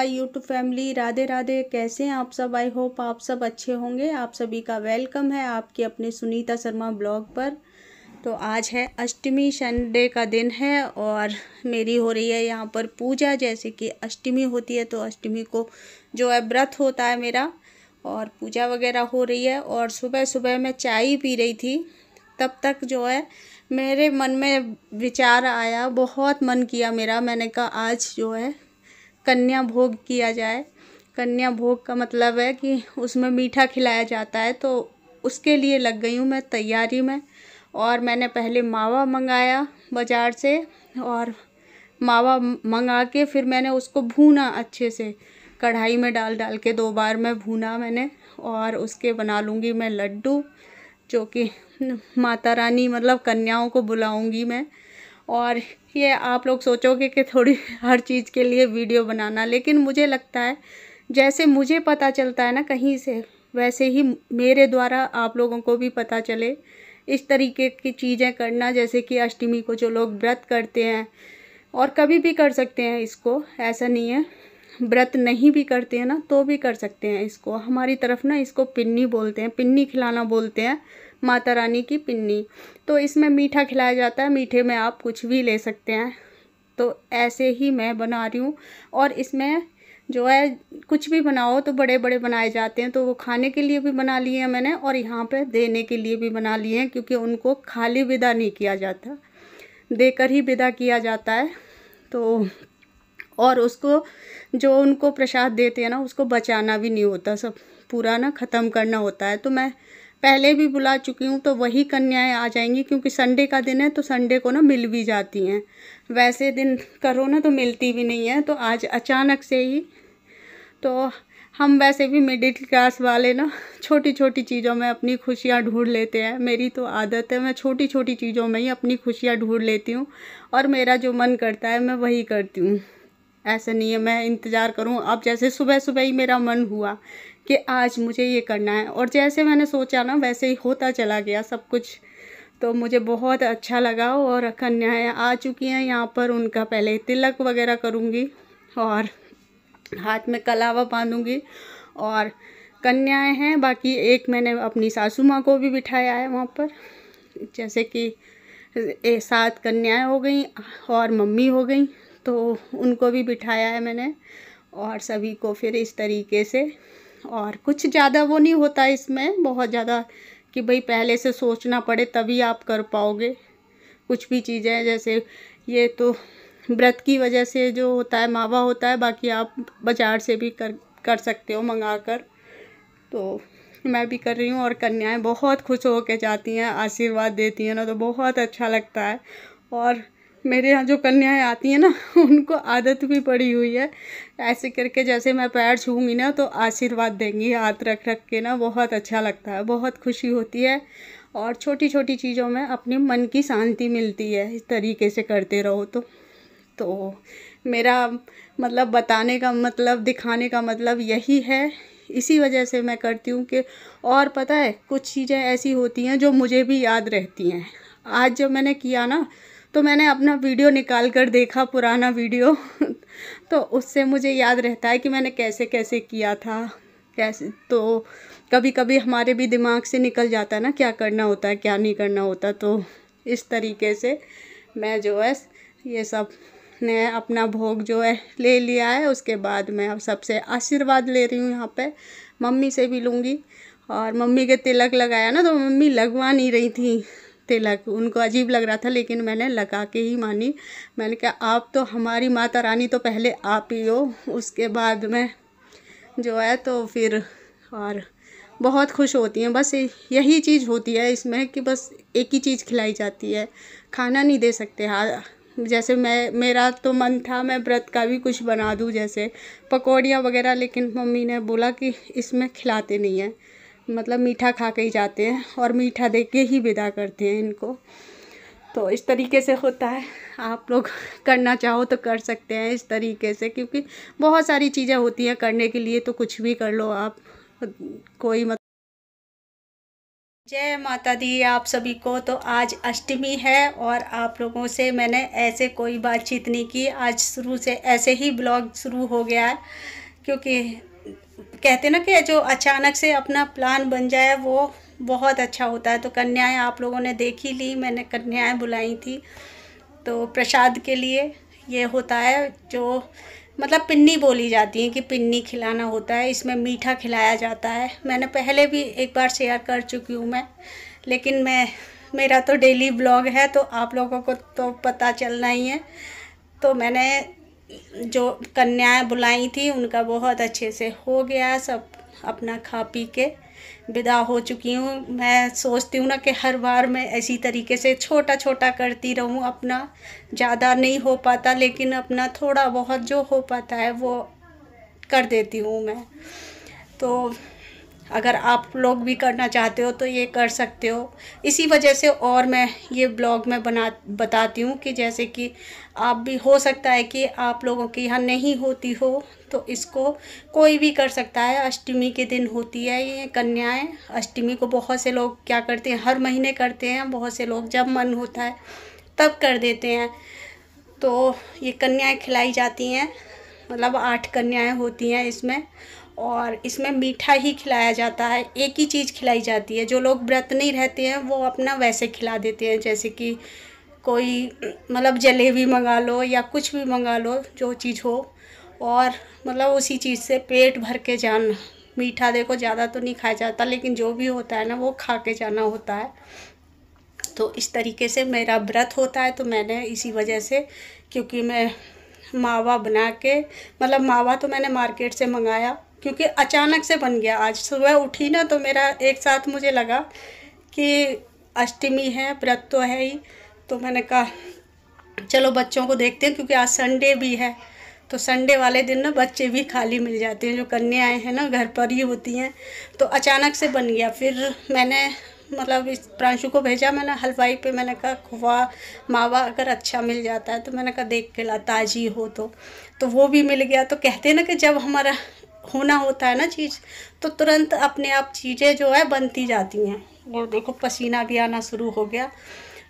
My YouTube family Radhe Radhe कैसे हैं आप सब आई होप आप सब अच्छे होंगे आप सभी का वेलकम है आपके अपने सुनीता शर्मा ब्लॉग पर तो आज है अष्टमी संडे का दिन है और मेरी हो रही है यहाँ पर पूजा जैसे कि अष्टमी होती है तो अष्टमी को जो है व्रत होता है मेरा और पूजा वगैरह हो रही है और सुबह सुबह मैं चाय पी रही थी तब तक जो है मेरे मन में विचार आया बहुत मन किया मेरा मैंने कहा आज जो है कन्या भोग किया जाए कन्या भोग का मतलब है कि उसमें मीठा खिलाया जाता है तो उसके लिए लग गई हूँ मैं तैयारी में और मैंने पहले मावा मंगाया बाज़ार से और मावा मंगा के फिर मैंने उसको भूना अच्छे से कढ़ाई में डाल डाल के दो बार मैं भूना मैंने और उसके बना लूँगी मैं लड्डू जो कि माता रानी मतलब कन्याओं को बुलाऊँगी मैं और ये आप लोग सोचोगे कि थोड़ी हर चीज़ के लिए वीडियो बनाना लेकिन मुझे लगता है जैसे मुझे पता चलता है ना कहीं से वैसे ही मेरे द्वारा आप लोगों को भी पता चले इस तरीके की चीज़ें करना जैसे कि अष्टमी को जो लोग व्रत करते हैं और कभी भी कर सकते हैं इसको ऐसा नहीं है व्रत नहीं भी करते हैं ना तो भी कर सकते हैं इसको हमारी तरफ ना इसको पिन्नी बोलते हैं पिन्नी खिलाना बोलते हैं माता रानी की पिन्नी तो इसमें मीठा खिलाया जाता है मीठे में आप कुछ भी ले सकते हैं तो ऐसे ही मैं बना रही हूँ और इसमें जो है कुछ भी बनाओ तो बड़े बड़े बनाए जाते हैं तो वो खाने के लिए भी बना लिए हैं मैंने और यहाँ पे देने के लिए भी बना लिए हैं क्योंकि उनको खाली विदा नहीं किया जाता देकर ही विदा किया जाता है तो और उसको जो उनको प्रसाद देते हैं ना उसको बचाना भी नहीं होता सब पूरा ना ख़त्म करना होता है तो मैं पहले भी बुला चुकी हूँ तो वही कन्याएं आ जाएंगी क्योंकि संडे का दिन है तो संडे को ना मिल भी जाती हैं वैसे दिन करो ना तो मिलती भी नहीं है तो आज अचानक से ही तो हम वैसे भी मिडिल क्लास वाले ना छोटी छोटी चीज़ों में अपनी खुशियाँ ढूंढ लेते हैं मेरी तो आदत है मैं छोटी छोटी चीज़ों में ही अपनी खुशियाँ ढूंढ लेती हूँ और मेरा जो मन करता है मैं वही करती हूँ ऐसा नहीं है मैं इंतज़ार करूँ अब जैसे सुबह सुबह ही मेरा मन हुआ कि आज मुझे ये करना है और जैसे मैंने सोचा ना वैसे ही होता चला गया सब कुछ तो मुझे बहुत अच्छा लगा और कन्याएँ आ चुकी हैं यहाँ पर उनका पहले तिलक वगैरह करूँगी और हाथ में कलावा बांधूँगी और कन्याएँ हैं बाकी एक मैंने अपनी सासू माँ को भी बिठाया है वहाँ पर जैसे कि सात कन्याएँ हो गई और मम्मी हो गई तो उनको भी बिठाया है मैंने और सभी को फिर इस तरीके से और कुछ ज़्यादा वो नहीं होता इसमें बहुत ज़्यादा कि भाई पहले से सोचना पड़े तभी आप कर पाओगे कुछ भी चीज़ें जैसे ये तो व्रत की वजह से जो होता है मावा होता है बाकी आप बाज़ार से भी कर कर सकते हो मंगा कर तो मैं भी कर रही हूँ और कन्याएं बहुत खुश होकर जाती हैं आशीर्वाद देती हैं ना तो बहुत अच्छा लगता है और मेरे यहाँ जो कन्याएं आती हैं ना उनको आदत भी पड़ी हुई है ऐसे करके जैसे मैं पैर छूँगी ना तो आशीर्वाद देंगी हाथ रख रख के ना बहुत अच्छा लगता है बहुत खुशी होती है और छोटी छोटी चीज़ों में अपने मन की शांति मिलती है इस तरीके से करते रहो तो तो मेरा मतलब बताने का मतलब दिखाने का मतलब यही है इसी वजह से मैं करती हूँ कि और पता है कुछ चीज़ें ऐसी होती हैं जो मुझे भी याद रहती हैं आज जब मैंने किया ना तो मैंने अपना वीडियो निकाल कर देखा पुराना वीडियो तो उससे मुझे याद रहता है कि मैंने कैसे कैसे किया था कैसे तो कभी कभी हमारे भी दिमाग से निकल जाता है ना क्या करना होता है क्या नहीं करना होता तो इस तरीके से मैं जो है ये सब ने अपना भोग जो है ले लिया है उसके बाद मैं अब सबसे आशीर्वाद ले रही हूँ यहाँ पे मम्मी से भी लूँगी और मम्मी के तिलक लगाया ना तो मम्मी लगवा नहीं रही थी थे लग उनको अजीब लग रहा था लेकिन मैंने लगा के ही मानी मैंने कहा आप तो हमारी माता रानी तो पहले आप ही हो उसके बाद में जो है तो फिर और बहुत खुश होती हैं बस यही चीज़ होती है इसमें कि बस एक ही चीज़ खिलाई जाती है खाना नहीं दे सकते हाँ जैसे मैं मेरा तो मन था मैं व्रत का भी कुछ बना दूँ जैसे पकौड़ियाँ वगैरह लेकिन मम्मी ने बोला कि इसमें खिलाते नहीं हैं मतलब मीठा खा के ही जाते हैं और मीठा दे के ही विदा करते हैं इनको तो इस तरीके से होता है आप लोग करना चाहो तो कर सकते हैं इस तरीके से क्योंकि बहुत सारी चीज़ें होती हैं करने के लिए तो कुछ भी कर लो आप कोई मत जय माता दी आप सभी को तो आज अष्टमी है और आप लोगों से मैंने ऐसे कोई बातचीत नहीं की आज शुरू से ऐसे ही ब्लॉग शुरू हो गया है क्योंकि कहते ना कि जो अचानक से अपना प्लान बन जाए वो बहुत अच्छा होता है तो कन्याएं आप लोगों ने देखी ली मैंने कन्याएं बुलाई थी तो प्रसाद के लिए ये होता है जो मतलब पिन्नी बोली जाती है कि पिन्नी खिलाना होता है इसमें मीठा खिलाया जाता है मैंने पहले भी एक बार शेयर कर चुकी हूँ मैं लेकिन मैं मेरा तो डेली ब्लॉग है तो आप लोगों को तो पता चलना ही है तो मैंने जो कन्याएं बुलाई थी उनका बहुत अच्छे से हो गया सब अपना खा पी के विदा हो चुकी हूँ मैं सोचती हूँ ना कि हर बार मैं ऐसी तरीके से छोटा छोटा करती रहूँ अपना ज़्यादा नहीं हो पाता लेकिन अपना थोड़ा बहुत जो हो पाता है वो कर देती हूँ मैं तो अगर आप लोग भी करना चाहते हो तो ये कर सकते हो इसी वजह से और मैं ये ब्लॉग में बना बताती हूँ कि जैसे कि आप भी हो सकता है कि आप लोगों के यहाँ नहीं होती हो तो इसको कोई भी कर सकता है अष्टमी के दिन होती है ये कन्याएं अष्टमी को बहुत से लोग क्या करते हैं हर महीने करते हैं बहुत से लोग जब मन होता है तब कर देते हैं तो ये कन्याएँ खिलाई जाती हैं मतलब आठ कन्याएँ होती हैं इसमें और इसमें मीठा ही खिलाया जाता है एक ही चीज़ खिलाई जाती है जो लोग व्रत नहीं रहते हैं वो अपना वैसे खिला देते हैं जैसे कि कोई मतलब जलेबी मंगा लो या कुछ भी मंगा लो जो चीज़ हो और मतलब उसी चीज़ से पेट भर के जाना मीठा देखो ज़्यादा तो नहीं खाया जाता लेकिन जो भी होता है ना वो खा के जाना होता है तो इस तरीके से मेरा व्रत होता है तो मैंने इसी वजह से क्योंकि मैं मावा बना के मतलब मावा तो मैंने मार्केट से मंगाया क्योंकि अचानक से बन गया आज सुबह उठी ना तो मेरा एक साथ मुझे लगा कि अष्टमी है व्रत तो है ही तो मैंने कहा चलो बच्चों को देखते हैं क्योंकि आज संडे भी है तो संडे वाले दिन ना बच्चे भी खाली मिल जाते हैं जो कन्याएं हैं ना घर पर ही होती हैं तो अचानक से बन गया फिर मैंने मतलब इस प्रांशु को भेजा मैंने हलवाई पे मैंने कहा खोवा मावा अगर अच्छा मिल जाता है तो मैंने कहा देख के ला ताजी हो तो तो वो भी मिल गया तो कहते ना कि जब हमारा खोना होता है ना चीज़ तो तुरंत अपने आप चीज़ें जो है बनती जाती हैं और देखो पसीना भी आना शुरू हो गया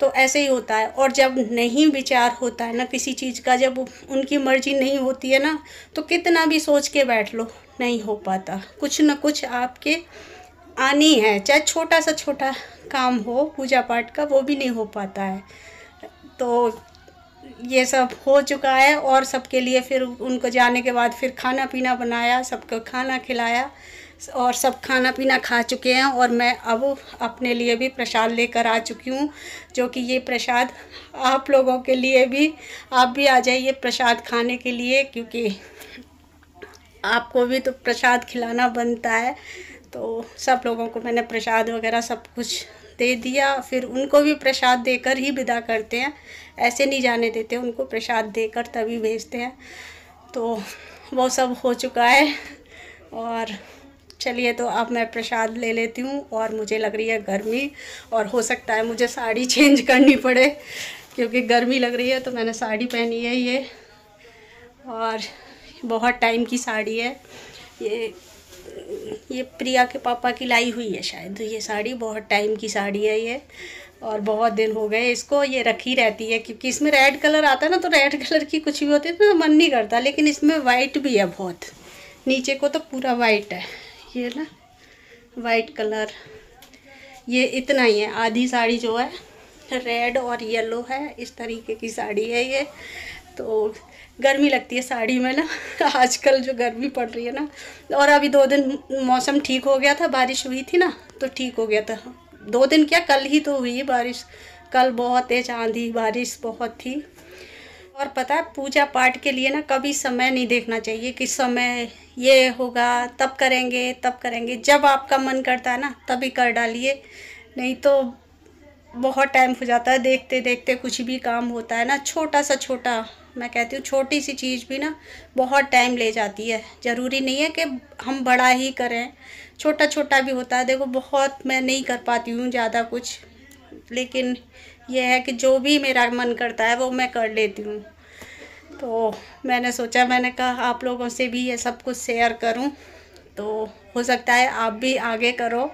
तो ऐसे ही होता है और जब नहीं विचार होता है ना किसी चीज़ का जब उनकी मर्जी नहीं होती है ना तो कितना भी सोच के बैठ लो नहीं हो पाता कुछ ना कुछ आपके आनी है चाहे छोटा सा छोटा काम हो पूजा पाठ का वो भी नहीं हो पाता है तो ये सब हो चुका है और सबके लिए फिर उनको जाने के बाद फिर खाना पीना बनाया सबको खाना खिलाया और सब खाना पीना खा चुके हैं और मैं अब अपने लिए भी प्रसाद लेकर आ चुकी हूँ जो कि ये प्रसाद आप लोगों के लिए भी आप भी आ जाइए प्रसाद खाने के लिए क्योंकि आपको भी तो प्रसाद खिलाना बनता है तो सब लोगों को मैंने प्रसाद वगैरह सब कुछ दे दिया फिर उनको भी प्रसाद देकर ही विदा करते हैं ऐसे नहीं जाने देते उनको प्रसाद देकर तभी भेजते हैं तो वो सब हो चुका है और चलिए तो अब मैं प्रसाद ले लेती हूँ और मुझे लग रही है गर्मी और हो सकता है मुझे साड़ी चेंज करनी पड़े क्योंकि गर्मी लग रही है तो मैंने साड़ी पहनी है ये और बहुत टाइम की साड़ी है ये ये प्रिया के पापा की लाई हुई है शायद तो ये साड़ी बहुत टाइम की साड़ी है ये और बहुत दिन हो गए इसको ये रखी रहती है क्योंकि इसमें रेड कलर आता है ना तो रेड कलर की कुछ भी होती है तो मन नहीं करता लेकिन इसमें वाइट भी है बहुत नीचे को तो पूरा वाइट है ये ना वाइट कलर ये इतना ही है आधी साड़ी जो है रेड और येलो है इस तरीके की साड़ी है ये तो गर्मी लगती है साड़ी में ना आजकल जो गर्मी पड़ रही है ना और अभी दो दिन मौसम ठीक हो गया था बारिश हुई थी ना तो ठीक हो गया था दो दिन क्या कल ही तो हुई बारिश कल बहुत तेज आंधी बारिश बहुत थी और पता है पूजा पाठ के लिए ना कभी समय नहीं देखना चाहिए कि समय ये होगा तब करेंगे तब करेंगे जब आपका मन करता है ना तभी कर डालिए नहीं तो बहुत टाइम हो जाता है देखते देखते कुछ भी काम होता है ना छोटा सा छोटा मैं कहती हूँ छोटी सी चीज़ भी ना बहुत टाइम ले जाती है ज़रूरी नहीं है कि हम बड़ा ही करें छोटा छोटा भी होता है देखो बहुत मैं नहीं कर पाती हूँ ज़्यादा कुछ लेकिन यह है कि जो भी मेरा मन करता है वो मैं कर लेती हूँ तो मैंने सोचा मैंने कहा आप लोगों से भी ये सब कुछ शेयर करूँ तो हो सकता है आप भी आगे करो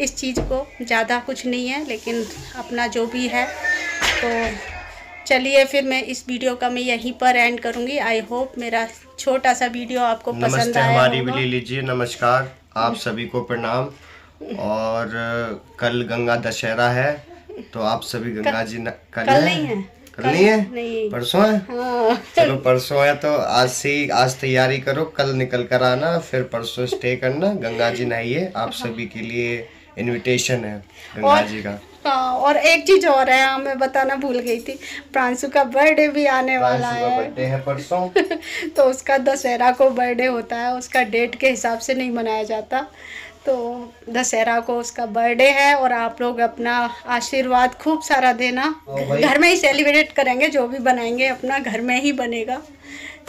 इस चीज़ को ज़्यादा कुछ नहीं है लेकिन अपना जो भी है तो चलिए फिर मैं इस वीडियो का मैं यहीं पर एंड करूंगी आई होप मेरा छोटा सा वीडियो आपको पसंद आया हमारी भी ले लीजिए नमस्कार आप सभी को प्रणाम और कल गंगा दशहरा है तो आप सभी गंगा जी न, कल, कल नहीं है कल नहीं है परसों है हाँ। चलो परसों है तो आज से आज तैयारी करो कल निकल कर आना फिर परसों स्टे करना गंगा जी नहाइए आप हाँ। सभी के लिए इनविटेशन है गंगा जी का हाँ और एक चीज़ और है हाँ मैं बताना भूल गई थी प्रांशु का बर्थडे भी आने वाला है बर्थडे है परसों तो उसका दशहरा को बर्थडे होता है उसका डेट के हिसाब से नहीं मनाया जाता तो दशहरा को उसका बर्थडे है और आप लोग अपना आशीर्वाद खूब सारा देना तो घर में ही सेलिब्रेट करेंगे जो भी बनाएंगे अपना घर में ही बनेगा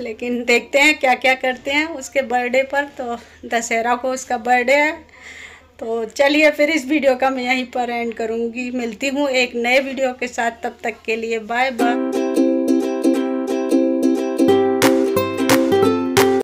लेकिन देखते हैं क्या क्या करते हैं उसके बर्थडे पर तो दशहरा को उसका बर्थडे है तो चलिए फिर इस वीडियो का मैं यहीं पर एंड करूँगी मिलती हूँ एक नए वीडियो के साथ तब तक के लिए बाय बाय